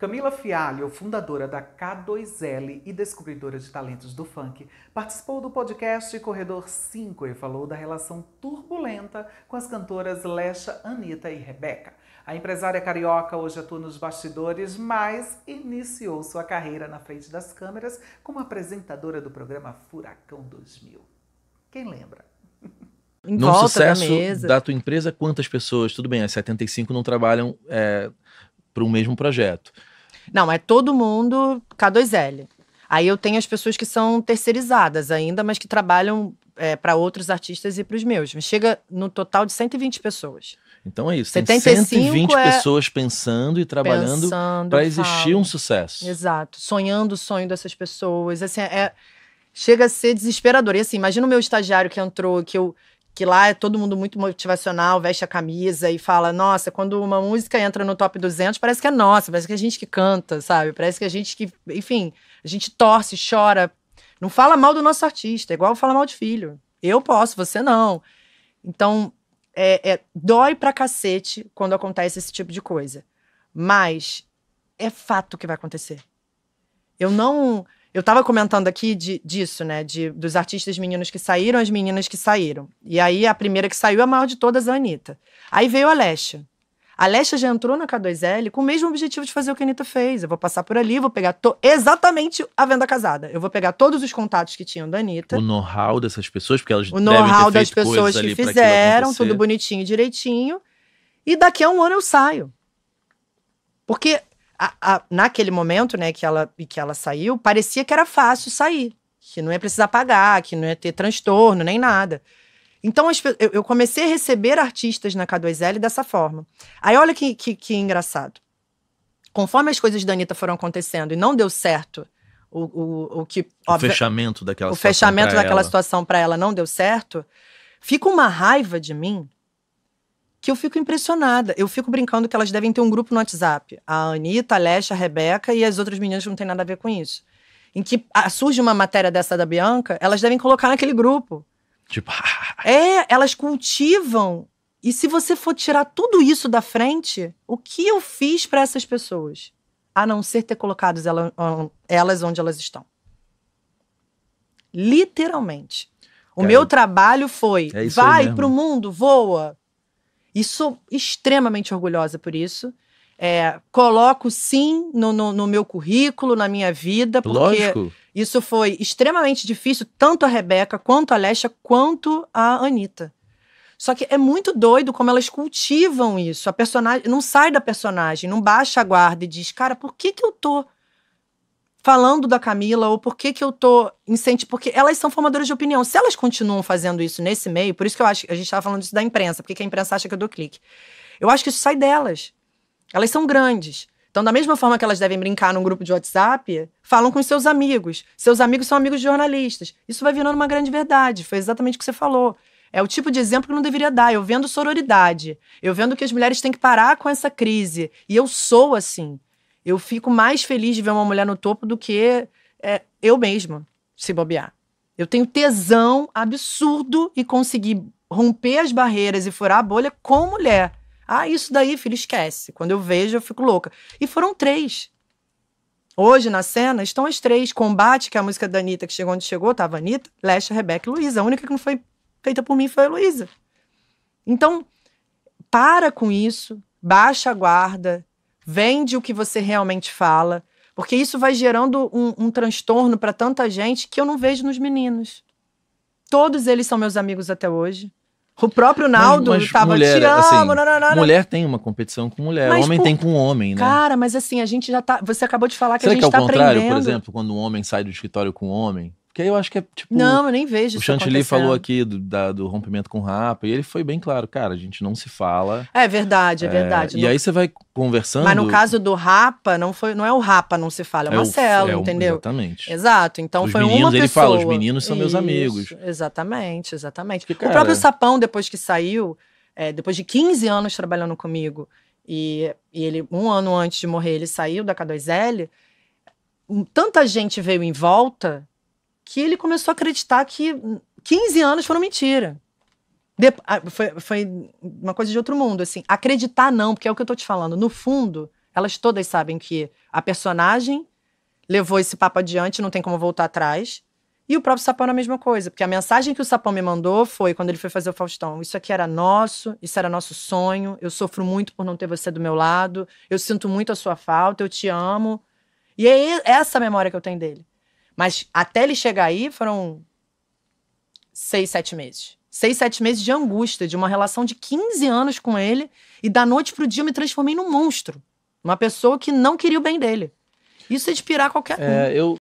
Camila Fialho, fundadora da K2L e descobridora de talentos do funk, participou do podcast Corredor 5 e falou da relação turbulenta com as cantoras Lesha, Anitta e Rebeca. A empresária carioca hoje atua nos bastidores, mas iniciou sua carreira na frente das câmeras como apresentadora do programa Furacão 2000. Quem lembra? no sucesso da, da, tua empresa, quantas pessoas? Tudo bem, as 75 não trabalham é, para o mesmo projeto. Não, é todo mundo K2L. Aí eu tenho as pessoas que são terceirizadas ainda, mas que trabalham é, para outros artistas e para os meus. Chega no total de 120 pessoas. Então é isso. Tem 120 é... pessoas pensando e trabalhando para existir um sucesso. Exato. Sonhando o sonho dessas pessoas. Assim, é... Chega a ser desesperador. E assim, imagina o meu estagiário que entrou, que eu, que lá é todo mundo muito motivacional, veste a camisa e fala: nossa, quando uma música entra no top 200, parece que é nossa, parece que é a gente que canta, sabe? Parece que a é gente que, enfim, a gente torce, chora. Não fala mal do nosso artista, é igual falar mal de filho. Eu posso, você não. Então, é, é, dói pra cacete quando acontece esse tipo de coisa. Mas é fato que vai acontecer. Eu não. Eu estava comentando aqui de, disso, né? De, dos artistas meninos que saíram, as meninas que saíram. E aí a primeira que saiu, a maior de todas, a Anitta. Aí veio a Lesha. A Lesha já entrou na K2L com o mesmo objetivo de fazer o que a Anitta fez. Eu vou passar por ali, vou pegar exatamente a venda casada. Eu vou pegar todos os contatos que tinham da Anitta. O know-how dessas pessoas, porque elas O know-how das pessoas que fizeram, tudo bonitinho, direitinho. E daqui a um ano eu saio. Porque a, a, naquele momento, né, que ela, que ela saiu, parecia que era fácil sair, que não ia precisar pagar, que não ia ter transtorno, nem nada. Então, eu, eu, comecei a receber artistas na K2L dessa forma. Aí, olha que, que, que engraçado. Conforme as coisas da Anitta foram acontecendo e não deu certo o, o, o que. O óbvio, fechamento daquela o situação. O fechamento daquela ela. situação para ela não deu certo, fica uma raiva de mim que eu fico impressionada. Eu fico brincando que elas devem ter um grupo no WhatsApp. A Anitta, a Lesha, a Rebeca e as outras meninas que não tem nada a ver com isso. Em que ah, surge uma matéria dessa da Bianca, elas devem colocar naquele grupo. Tipo. é, elas cultivam. E se você for tirar tudo isso da frente, o que eu fiz para essas pessoas? A não ser ter colocado elas onde elas estão. Literalmente. O é, meu trabalho foi: é vai pro mundo, voa, e sou extremamente orgulhosa por isso. É, coloco sim no, no, no, meu currículo, na minha vida, porque Lógico. isso foi extremamente difícil, tanto a Rebeca, quanto a Lesha, quanto a Anitta. Só que é muito doido como elas cultivam isso. A personagem não sai da personagem, não baixa a guarda e diz, cara, por que que eu tô falando da Camila ou por que que eu tô incentivo porque elas são formadoras de opinião. Se elas continuam fazendo isso nesse meio, por isso que eu acho que a gente estava falando isso da imprensa, porque a imprensa acha que eu dou clique. Eu acho que isso sai delas. Elas são grandes. Então, da mesma forma que elas devem brincar num grupo de WhatsApp, falam com seus amigos. Seus amigos são amigos de jornalistas. Isso vai virando uma grande verdade. Foi exatamente o que você falou. É o tipo de exemplo que não deveria dar. Eu vendo sororidade. Eu vendo que as mulheres têm que parar com essa crise. E eu sou assim. Eu fico mais feliz de ver uma mulher no topo do que é, eu mesma, se bobear. Eu tenho tesão absurdo e conseguir romper as barreiras e furar a bolha com mulher. Ah, isso daí, filho, esquece. Quando eu vejo, eu fico louca. E foram três. Hoje, na cena, estão as três. Combate, que é a música da Anitta, que chegou onde chegou, tava Anitta, Lesha, Rebeca e Luísa. A única que não foi feita por mim foi a Luísa. Então, para com isso, baixa a guarda, vende o que você realmente fala, porque isso vai gerando um, um transtorno para tanta gente que eu não vejo nos meninos. Todos eles são meus amigos até hoje. O próprio Naldo estava tava te amo, assim, Mulher tem uma competição com mulher, mas homem por... tem com homem, né? Cara, mas assim, a gente já tá. Você acabou de falar que Será a gente que é tá contrário, por exemplo, quando um homem sai do escritório com um homem, porque aí eu acho que é tipo. Não, eu nem vejo. O Chantilly falou aqui do, da, do rompimento com o Rapa, e ele foi bem claro, cara, a gente não se fala. É verdade, é, é verdade. E aí você vai conversando. Mas no caso do Rapa, não, foi, não é o Rapa não se fala, é o Marcelo, é o, entendeu? Exatamente. Exato. Então os foi meninos, uma pessoa. Ele fala, os meninos são Isso, meus amigos. Exatamente, exatamente. Porque, cara... o próprio Sapão, depois que saiu, é, depois de 15 anos trabalhando comigo, e, e ele, um ano antes de morrer, ele saiu da K2L. Tanta gente veio em volta que ele começou a acreditar que 15 anos foram mentira. De, ah, foi, foi, uma coisa de outro mundo, assim. Acreditar não, porque é o que eu tô te falando. No fundo, elas todas sabem que a personagem levou esse papo adiante, não tem como voltar atrás. E o próprio Sapão era a mesma coisa, porque a mensagem que o Sapão me mandou foi quando ele foi fazer o Faustão: Isso aqui era nosso, isso era nosso sonho, eu sofro muito por não ter você do meu lado, eu sinto muito a sua falta, eu te amo. E é essa é memória que eu tenho dele. Mas até ele chegar aí foram seis, sete meses. Seis, sete meses de angústia, de uma relação de 15 anos com ele, e da noite pro dia eu me transformei num monstro. Uma pessoa que não queria o bem dele. Isso é de pirar qualquer é, um. É, eu,